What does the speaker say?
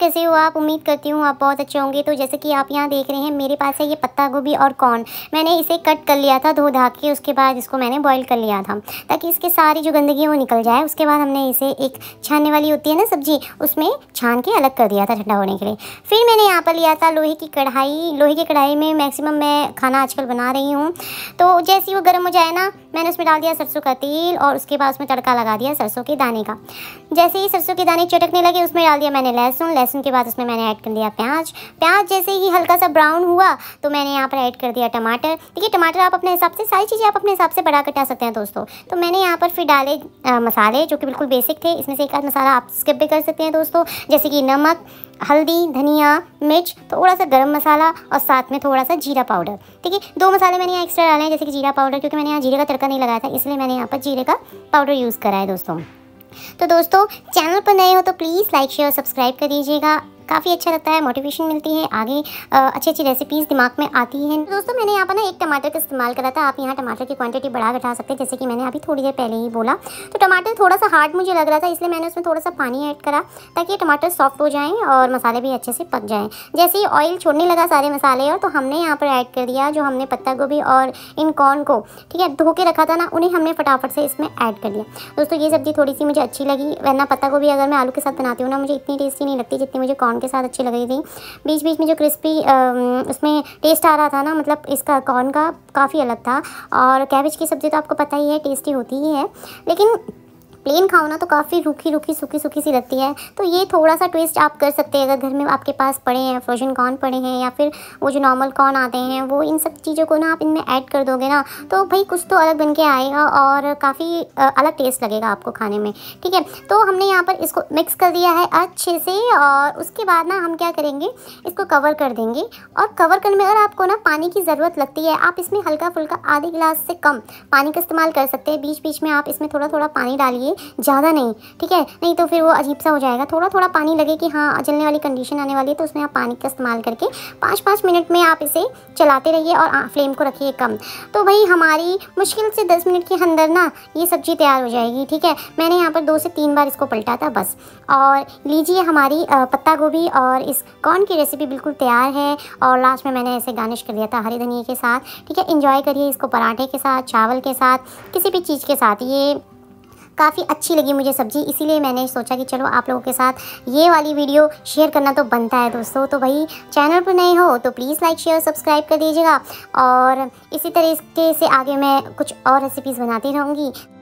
कैसे हो आप उम्मीद करती हूँ आप बहुत अच्छे होंगे तो जैसे कि आप यहाँ देख रहे हैं मेरे पास है ये पत्ता गोभी और कॉर्न मैंने इसे कट कर लिया था धो धा के उसके बाद इसको मैंने बॉईल कर लिया था ताकि इसके सारी जो गंदगी है वो निकल जाए उसके बाद हमने इसे एक छानने वाली होती है ना सब्जी उसमें छान के अलग कर दिया था ठंडा होने के लिए फिर मैंने यहाँ पर लिया था लोहे की कढ़ाई लोहे की कढ़ाई में मैक्सिमम मैं खाना आजकल बना रही हूँ तो जैसे ही वो गर्म हो जाए ना मैंने उसमें डाल दिया सरसों का तेल और उसके बाद उसमें तड़का लगा दिया सरसों के दाने का जैसे ही सरसों के दाने चटकने लगे उसमें डाल दिया मैंने लहसुन लहसुन लहसुन के बाद उसमें मैंने ऐड कर दिया प्याज प्याज जैसे ही हल्का सा ब्राउन हुआ तो मैंने यहाँ पर ऐड कर दिया टमाटर देखिए टमाटर आप अपने हिसाब से सारी चीज़ें आप अपने हिसाब से बढ़ा कटा सकते हैं दोस्तों तो मैंने यहाँ पर फिर डाले आ, मसाले जो कि बिल्कुल बेसिक थे इसमें से एक आध मसाला आप स्किप भी कर सकते हैं दोस्तों जैसे कि नमक हल्दी धनिया मिर्च थोड़ा सा गरम मसाला और साथ में थोड़ा सा जीरा पाउडर ठीक है दो मसाले मैंने यहाँ एक्स्ट्रा डाले हैं जैसे कि जीरा पाउडर क्योंकि मैंने यहाँ जीरे का तड़का नहीं लगाया था इसलिए मैंने यहाँ पर जीरे का पाउडर यूज़ करा है दोस्तों तो दोस्तों चैनल पर नए हो तो प्लीज़ लाइक शेयर और सब्सक्राइब कर दीजिएगा काफ़ी अच्छा लगता है मोटिवेशन मिलती है आगे अच्छी अच्छी रेसिपीज़ दिमाग में आती हैं दोस्तों मैंने यहाँ पर ना एक टमाटर का इस्तेमाल करा था आप यहाँ टमाटर की क्वांटिटी बढ़ा घटा सकते हैं जैसे कि मैंने अभी थोड़ी देर पहले ही बोला तो टमाटर थोड़ा सा हार्ड मुझे लग रहा था इसलिए मैंने उसमें थोड़ा सा पानी ऐड करा ताकि टमाटर सॉफ्ट हो जाएँ और मसाले भी अच्छे से पक जाएँ जैसे ही ऑयल छोड़ने लगा सारे मसाले और तो हमने यहाँ पर ऐड कर दिया जो हमने पत्ता गोभी और इन कॉर्न को ठीक है धो के रखा था ना उन्हें हमने फटाफट से इसमें ऐड कर दिया दोस्तों ये सब्ज़ी थोड़ी सी मुझे अच्छी लगी वरना पत्ता गोभी अगर मैं आलू के साथ बनाती हूँ ना मुझे इतनी टेस्टी नहीं लगती जितनी मुझे कॉर्न के साथ अच्छी लग रही थी बीच बीच में जो क्रिस्पी उसमें टेस्ट आ रहा था ना मतलब इसका कॉर्न का काफ़ी अलग था और कैबेज की सब्ज़ी तो आपको पता ही है टेस्टी होती ही है लेकिन प्लेन खाओ ना तो काफ़ी रूखी रूखी सूखी सूखी सी लगती है तो ये थोड़ा सा ट्विस्ट आप कर सकते हैं अगर घर में आपके पास पड़े हैं फ्रोजन कॉर्न पड़े हैं या फिर वो जो नॉर्मल कॉर्न आते हैं वो इन सब चीज़ों को ना आप इनमें ऐड कर दोगे ना तो भाई कुछ तो अलग बन के आएगा और काफ़ी अलग टेस्ट लगेगा आपको खाने में ठीक है तो हमने यहाँ पर इसको मिक्स कर दिया है अच्छे से और उसके बाद ना हम क्या करेंगे इसको कवर कर देंगे और कवर करने में अगर आपको ना पानी की ज़रूरत लगती है आप इसमें हल्का फुल्का आधे गिलास से कम पानी का इस्तेमाल कर सकते हैं बीच बीच में आप इसमें थोड़ा थोड़ा पानी डालिए चाहिए ज़्यादा नहीं ठीक है नहीं तो फिर वो अजीब सा हो जाएगा थोड़ा थोड़ा पानी लगे कि हाँ जलने वाली कंडीशन आने वाली है तो उसमें आप पानी का इस्तेमाल करके पाँच पाँच मिनट में आप इसे चलाते रहिए और फ्लेम को रखिए कम तो भाई हमारी मुश्किल से दस मिनट के अंदर ना ये सब्ज़ी तैयार हो जाएगी ठीक है मैंने यहाँ पर दो से तीन बार इसको पलटा था बस और लीजिए हमारी पत्ता गोभी और इस कॉर्न की रेसिपी बिल्कुल तैयार है और लास्ट में मैंने ऐसे गार्निश कर दिया था हरी धनिया के साथ ठीक है इन्जॉय करिए इसको पराठे के साथ चावल के साथ किसी भी चीज़ के साथ ये काफ़ी अच्छी लगी मुझे सब्ज़ी इसीलिए मैंने सोचा कि चलो आप लोगों के साथ ये वाली वीडियो शेयर करना तो बनता है दोस्तों तो भाई चैनल पर नए हो तो प्लीज़ लाइक शेयर सब्सक्राइब कर दीजिएगा और इसी तरीके से आगे मैं कुछ और रेसिपीज़ बनाती रहूँगी